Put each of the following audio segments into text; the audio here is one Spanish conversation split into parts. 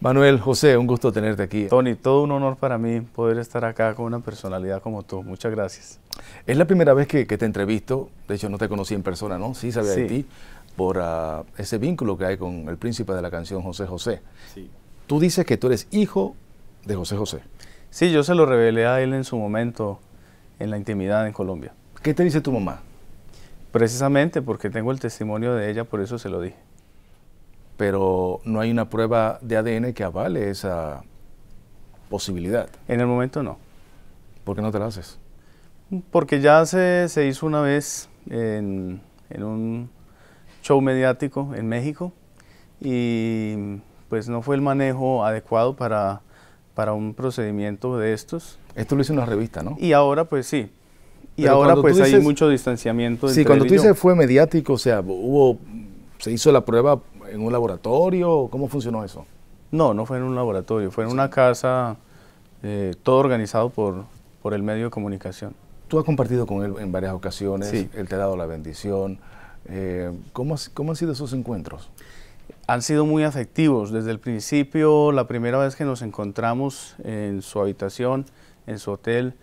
Manuel, José, un gusto tenerte aquí. Tony, todo un honor para mí poder estar acá con una personalidad como tú. Muchas gracias. Es la primera vez que, te entrevisto. De hecho, no te conocí en persona, ¿no? Sí, sabía de ti por ah, ese vínculo que hay con el príncipe de la canción, José José. Sí. Tú dices que tú eres hijo de José José. Sí, yo se lo revelé a él en su momento, en la intimidad en Colombia. ¿Qué te dice tu mamá? Precisamente porque tengo el testimonio de ella, por eso se lo dije pero no hay una prueba de ADN que avale esa posibilidad. En el momento no. ¿Por qué no te la haces? Porque ya se, se hizo una vez en, en, un show mediático en México y pues no fue el manejo adecuado para, para un procedimiento de estos. Esto lo hizo una revista, ¿no? Y ahora pues sí. Y ahora pues hay mucho distanciamiento. Sí, cuando tú dices fue mediático, o sea, hubo, se hizo la prueba en un laboratorio? ¿Cómo funcionó eso? No, no fue en un laboratorio, fue en una casa, eh, todo organizado por, por el medio de comunicación. Tú has compartido con él en varias ocasiones, él te ha dado la bendición. Eh, ¿cómo, han sido esos encuentros? Han sido muy afectivos. Desde el principio, la primera vez que nos encontramos en su habitación, en su hotel,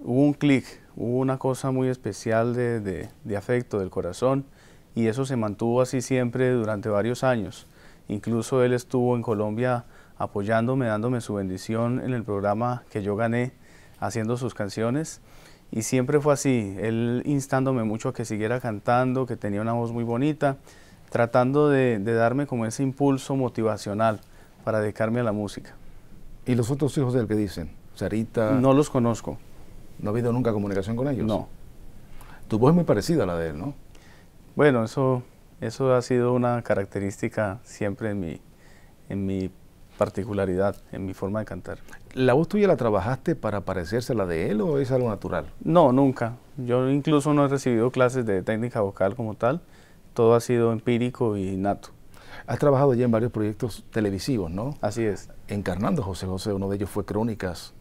hubo un clic, hubo una cosa muy especial de, de afecto del corazón y eso se mantuvo así siempre durante varios años. Incluso él estuvo en Colombia apoyándome, dándome su bendición en el programa que yo gané haciendo sus canciones. Y siempre fue así, él instándome mucho a que siguiera cantando, que tenía una voz muy bonita, tratando de, darme como ese impulso motivacional para dedicarme a la música. ¿Y los otros hijos del que dicen? Sarita. No los conozco. ¿No ha habido nunca comunicación con ellos? No. Tu voz es muy parecida a la de él, ¿no? Bueno, eso, eso ha sido una característica siempre en mi, en mi particularidad, en mi forma de cantar. ¿La voz tuya la trabajaste para parecerse a la de él o es algo natural? No, nunca. Yo incluso no he recibido clases de técnica vocal como tal. Todo ha sido empírico y nato. Has trabajado ya en varios proyectos televisivos, ¿no? Así es. Encarnando José José, uno de ellos fue Crónicas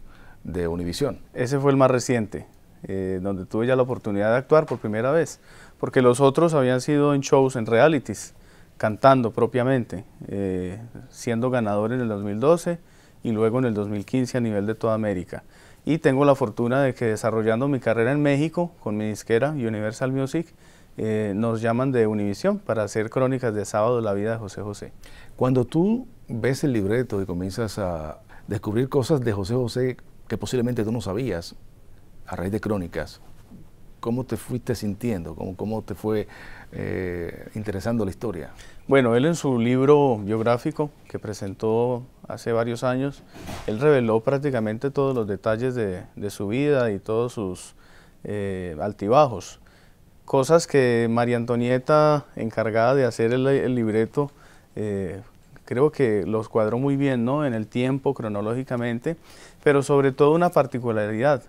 de Univisión. Ese fue el más reciente. Eh, donde tuve ya la oportunidad de actuar por primera vez, porque los otros habían sido en shows, en realities, cantando propiamente, eh, siendo ganador en el 2012 y luego en el 2015 a nivel de toda América. Y tengo la fortuna de que desarrollando mi carrera en México con mi disquera Universal Music, eh, nos llaman de Univisión para hacer crónicas de sábado la vida de José José. Cuando tú ves el libreto y comienzas a descubrir cosas de José José que posiblemente tú no sabías, a raíz de crónicas, ¿cómo te fuiste sintiendo? ¿Cómo, cómo te fue eh, interesando la historia? Bueno, él en su libro biográfico que presentó hace varios años, él reveló prácticamente todos los detalles de, su vida y todos sus eh, altibajos. Cosas que María Antonieta, encargada de hacer el, libreto, eh, creo que los cuadró muy bien ¿no? en el tiempo, cronológicamente, pero sobre todo una particularidad.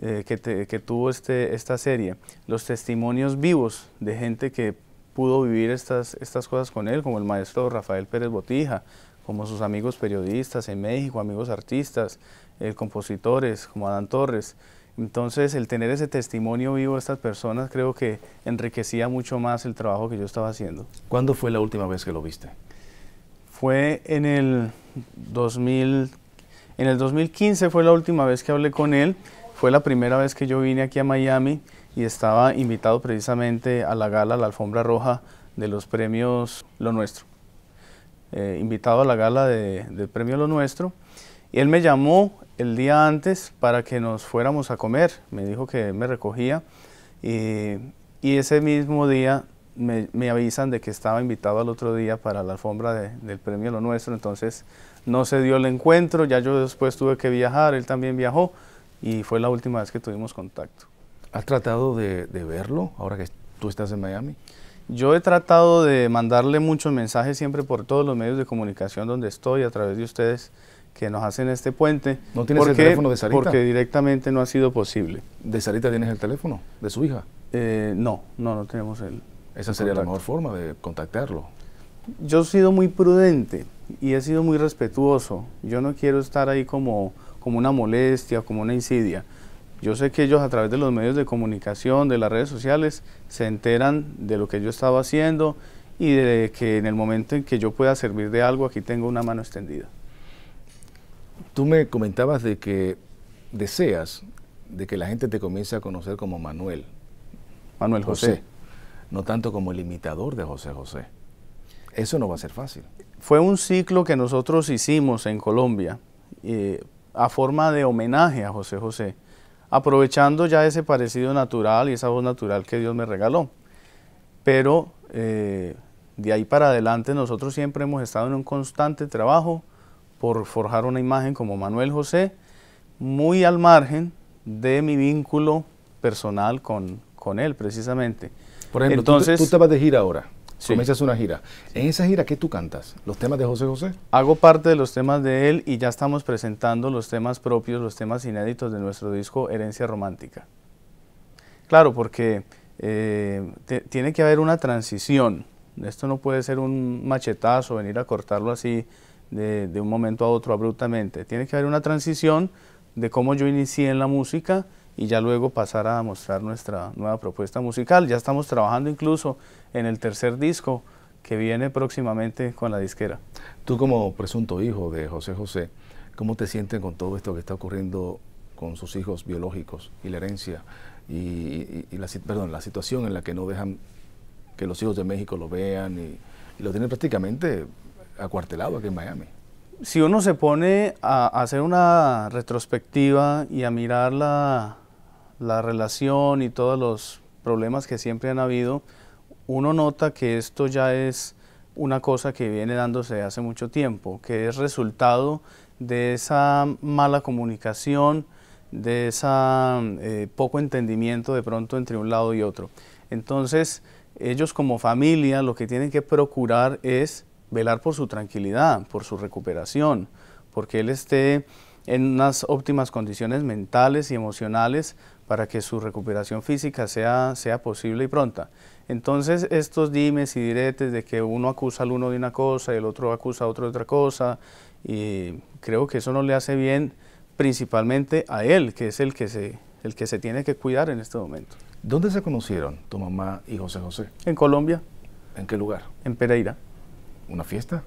Eh, que, tuvo este, esta serie, los testimonios vivos de gente que pudo vivir estas, estas cosas con él, como el maestro Rafael Pérez Botija, como sus amigos periodistas en México, amigos artistas, eh, compositores, como Adán Torres. Entonces, el tener ese testimonio vivo de estas personas creo que enriquecía mucho más el trabajo que yo estaba haciendo. ¿Cuándo fue la última vez que lo viste? Fue en el 2000, en el 2015 fue la última vez que hablé con él. Fue la primera vez que yo vine aquí a Miami y estaba invitado precisamente a la gala, la alfombra roja de los premios Lo Nuestro. Eh, invitado a la gala del premio Lo Nuestro. Y él me llamó el día antes para que nos fuéramos a comer. Me dijo que me recogía. Y, ese mismo día me, avisan de que estaba invitado al otro día para la alfombra del premio Lo Nuestro. Entonces no se dio el encuentro. Ya yo después tuve que viajar. Él también viajó y fue la última vez que tuvimos contacto. ¿Has tratado de, verlo ahora que tú estás en Miami? Yo he tratado de mandarle muchos mensajes siempre por todos los medios de comunicación donde estoy, a través de ustedes que nos hacen este puente. ¿No tienes el teléfono de Sarita? Porque directamente no ha sido posible. ¿De Sarita tienes el teléfono? ¿De su hija? Eh, no, no, no tenemos el. Esa sería la mejor forma de contactarlo. Yo he sido muy prudente y he sido muy respetuoso. Yo no quiero estar ahí como como una molestia, como una insidia. Yo sé que ellos a través de los medios de comunicación, de las redes sociales, se enteran de lo que yo estaba haciendo y de que en el momento en que yo pueda servir de algo, aquí tengo una mano extendida. Tú me comentabas de que deseas de que la gente te comience a conocer como Manuel. Manuel José. No tanto como el imitador de José José. Eso no va a ser fácil. Fue un ciclo que nosotros hicimos en Colombia eh, a forma de homenaje a José José, aprovechando ya ese parecido natural y esa voz natural que Dios me regaló. Pero eh, de ahí para adelante nosotros siempre hemos estado en un constante trabajo por forjar una imagen como Manuel José, muy al margen de mi vínculo personal con, con él precisamente. Por Entonces, tú, tú te vas de gira ahora. Comienzas una gira. En esa gira, ¿qué tú cantas? ¿Los temas de José José? Hago parte de los temas de él y ya estamos presentando los temas propios, los temas inéditos de nuestro disco Herencia Romántica. Claro, porque eh, tiene que haber una transición. Esto no puede ser un machetazo, venir a cortarlo así de un momento a otro abruptamente. Tiene que haber una transición de cómo yo inicié en la música y ya luego pasar a mostrar nuestra nueva propuesta musical. Ya estamos trabajando incluso en el tercer disco que viene próximamente con la disquera. Tú como presunto hijo de José José, ¿cómo te sientes con todo esto que está ocurriendo con sus hijos biológicos y la herencia y, la, perdón, la situación en la que no dejan que los hijos de México lo vean y, y lo tienen prácticamente acuartelado aquí en Miami? Si uno se pone a hacer una retrospectiva y a mirar la, la relación y todos los problemas que siempre han habido, uno nota que esto ya es una cosa que viene dándose hace mucho tiempo, que es resultado de esa mala comunicación, de ese eh, poco entendimiento de pronto entre un lado y otro. Entonces, ellos como familia lo que tienen que procurar es velar por su tranquilidad, por su recuperación, porque él esté en unas óptimas condiciones mentales y emocionales para que su recuperación física sea, sea posible y pronta. Entonces estos dimes y diretes de que uno acusa al uno de una cosa y el otro acusa a otro de otra cosa, y creo que eso no le hace bien principalmente a él, que es el que se, el que se tiene que cuidar en este momento. ¿Dónde se conocieron tu mamá y José José? En Colombia. ¿En qué lugar? En Pereira. ¿Una fiesta?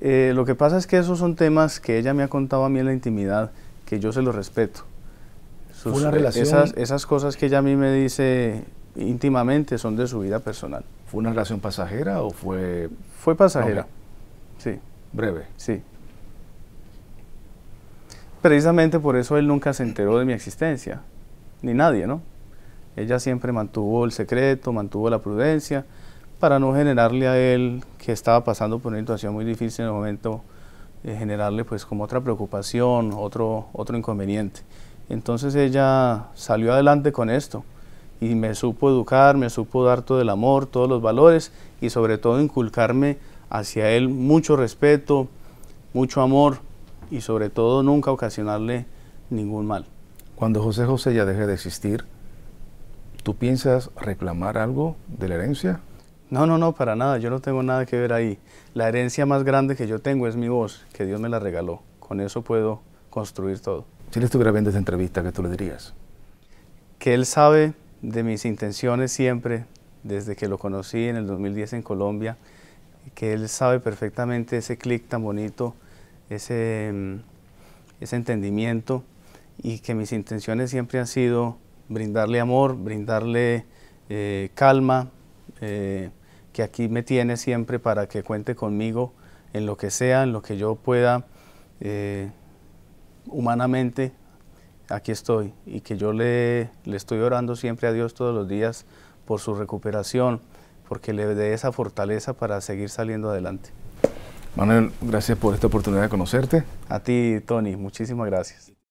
Eh, lo que pasa es que esos son temas que ella me ha contado a mí en la intimidad, que yo se los respeto e-, esas, cosas que ella a mí me dice íntimamente son de su vida personal. ¿Fue una relación pasajera o fue...? Fue pasajera, sí. Breve. Sí. Precisamente por eso él nunca se enteró de mi existencia, ni nadie, ¿no? Ella siempre mantuvo el secreto, mantuvo la prudencia, para no generarle a él, que estaba pasando por una situación muy difícil en el momento, eh, generarle pues como otra preocupación, otro, otro inconveniente. Entonces ella salió adelante con esto y me supo educar, me supo dar todo el amor, todos los valores y sobre todo inculcarme hacia él mucho respeto, mucho amor y sobre todo nunca ocasionarle ningún mal. Cuando José José ya deje de existir, ¿tú piensas reclamar algo de la herencia? No, no, no, para nada, yo no tengo nada que ver ahí. La herencia más grande que yo tengo es mi voz, que Dios me la regaló. Con eso puedo construir todo. Si él estuviera viendo esa entrevista, que tú le dirías? Que él sabe de mis intenciones siempre, desde que lo conocí en el 2010 en Colombia, que él sabe perfectamente ese clic tan bonito, ese, mm, ese entendimiento y que mis intenciones siempre han sido brindarle amor, brindarle eh, calma, eh, que aquí me tiene siempre para que cuente conmigo en lo que sea, en lo que yo pueda eh, humanamente aquí estoy y que yo le, le estoy orando siempre a Dios todos los días por su recuperación, porque le dé esa fortaleza para seguir saliendo adelante. Manuel, gracias por esta oportunidad de conocerte. A ti, Tony, muchísimas gracias.